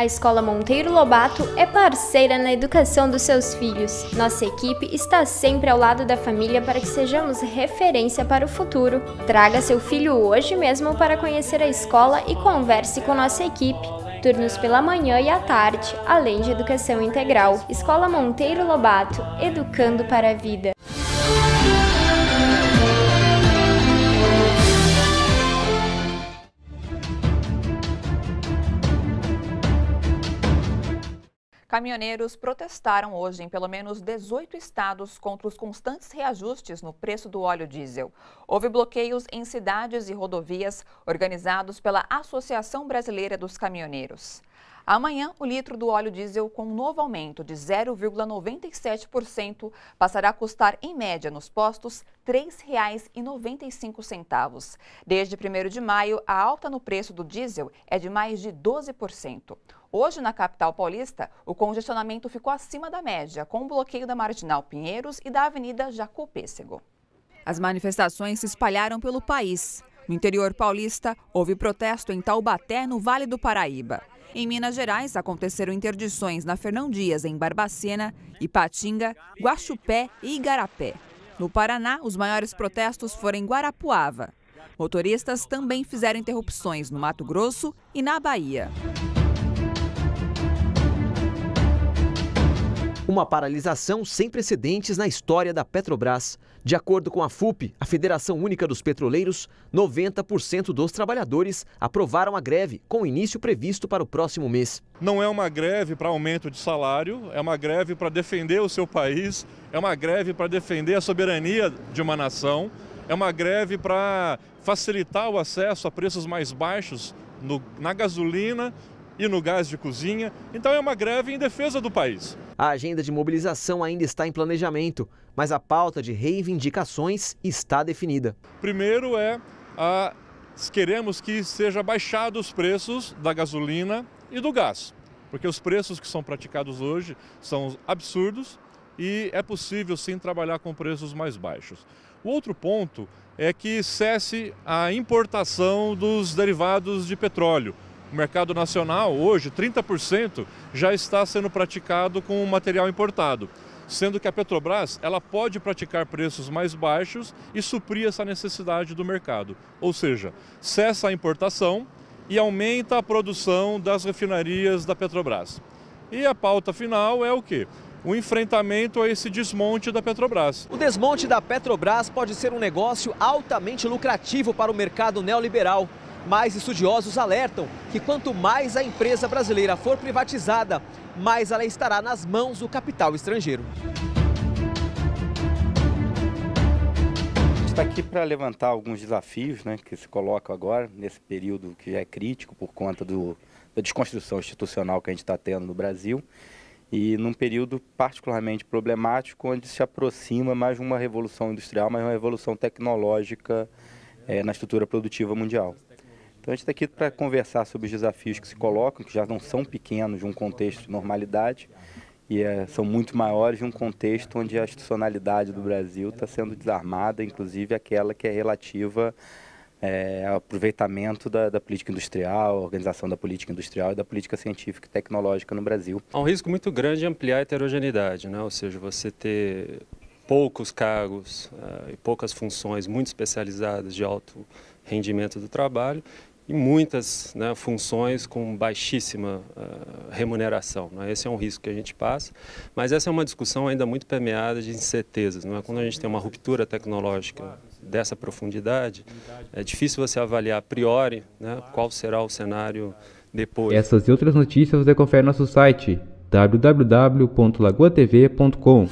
A Escola Monteiro Lobato é parceira na educação dos seus filhos. Nossa equipe está sempre ao lado da família para que sejamos referência para o futuro. Traga seu filho hoje mesmo para conhecer a escola e converse com nossa equipe. Turnos pela manhã e à tarde, além de educação integral. Escola Monteiro Lobato, educando para a vida. Caminhoneiros protestaram hoje em pelo menos 18 estados contra os constantes reajustes no preço do óleo diesel. Houve bloqueios em cidades e rodovias organizados pela Associação Brasileira dos Caminhoneiros. Amanhã, o litro do óleo diesel com um novo aumento de 0,97% passará a custar, em média, nos postos R$ 3,95. Desde 1 de maio, a alta no preço do diesel é de mais de 12%. Hoje, na capital paulista, o congestionamento ficou acima da média, com o bloqueio da Marginal Pinheiros e da Avenida Jacu Pêssego. As manifestações se espalharam pelo país. No interior paulista, houve protesto em Taubaté, no Vale do Paraíba. Em Minas Gerais, aconteceram interdições na Fernão Dias, em Barbacena, Ipatinga, Guaxupé e Igarapé. No Paraná, os maiores protestos foram em Guarapuava. Motoristas também fizeram interrupções no Mato Grosso e na Bahia. Uma paralisação sem precedentes na história da Petrobras. De acordo com a FUP, a Federação Única dos Petroleiros, 90% dos trabalhadores aprovaram a greve, com início previsto para o próximo mês. Não é uma greve para aumento de salário, é uma greve para defender o seu país, é uma greve para defender a soberania de uma nação, é uma greve para facilitar o acesso a preços mais baixos no, na gasolina e no gás de cozinha. Então é uma greve em defesa do país. A agenda de mobilização ainda está em planejamento, mas a pauta de reivindicações está definida. Primeiro é a queremos que seja baixado os preços da gasolina e do gás, porque os preços que são praticados hoje são absurdos e é possível sim trabalhar com preços mais baixos. O outro ponto é que cesse a importação dos derivados de petróleo. O mercado nacional, hoje, 30% já está sendo praticado com material importado, sendo que a Petrobras ela pode praticar preços mais baixos e suprir essa necessidade do mercado. Ou seja, cessa a importação e aumenta a produção das refinarias da Petrobras. E a pauta final é o quê? o enfrentamento a esse desmonte da Petrobras. O desmonte da Petrobras pode ser um negócio altamente lucrativo para o mercado neoliberal mas estudiosos alertam que quanto mais a empresa brasileira for privatizada, mais ela estará nas mãos do capital estrangeiro. está aqui para levantar alguns desafios né, que se colocam agora, nesse período que já é crítico por conta do, da desconstrução institucional que a gente está tendo no Brasil, e num período particularmente problemático, onde se aproxima mais uma revolução industrial, mais uma revolução tecnológica é, na estrutura produtiva mundial. Então a gente está aqui para conversar sobre os desafios que se colocam, que já não são pequenos de um contexto de normalidade, e é, são muito maiores de um contexto onde a institucionalidade do Brasil está sendo desarmada, inclusive aquela que é relativa é, ao aproveitamento da, da, política industrial, organização da política industrial e da política científica e tecnológica no Brasil. Há um risco muito grande de ampliar a heterogeneidade, né? ou seja, você ter poucos cargos uh, e poucas funções muito especializadas de alto rendimento do trabalho e muitas né, funções com baixíssima uh, remuneração. Né? Esse é um risco que a gente passa, mas essa é uma discussão ainda muito permeada de incertezas. Não é? Quando a gente tem uma ruptura tecnológica dessa profundidade, é difícil você avaliar a priori né, qual será o cenário depois. Essas e outras notícias você confere no nosso site www.lagoatv.com.